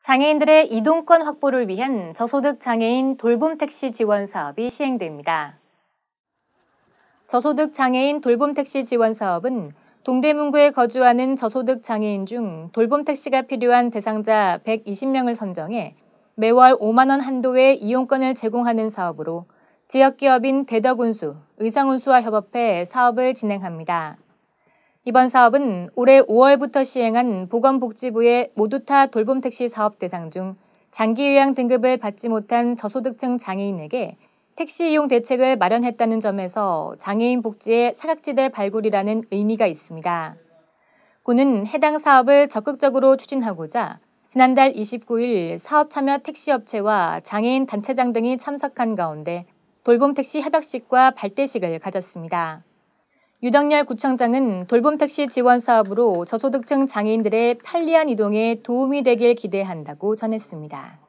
장애인들의 이동권 확보를 위한 저소득 장애인 돌봄 택시 지원 사업이 시행됩니다. 저소득 장애인 돌봄 택시 지원 사업은 동대문구에 거주하는 저소득 장애인 중 돌봄 택시가 필요한 대상자 120명을 선정해 매월 5만 원 한도의 이용권을 제공하는 사업으로 지역 기업인 대덕운수, 의상운수와 협업해 사업을 진행합니다. 이번 사업은 올해 5월부터 시행한 보건복지부의 모두타 돌봄택시 사업 대상 중 장기 요양 등급을 받지 못한 저소득층 장애인에게 택시 이용 대책을 마련했다는 점에서 장애인 복지의 사각지대 발굴이라는 의미가 있습니다. 군은 해당 사업을 적극적으로 추진하고자 지난달 29일 사업 참여 택시업체와 장애인 단체장 등이 참석한 가운데 돌봄 택시 협약식과 발대식을 가졌습니다. 유당열 구청장은 돌봄 택시 지원 사업으로 저소득층 장애인들의 편리한 이동에 도움이 되길 기대한다고 전했습니다.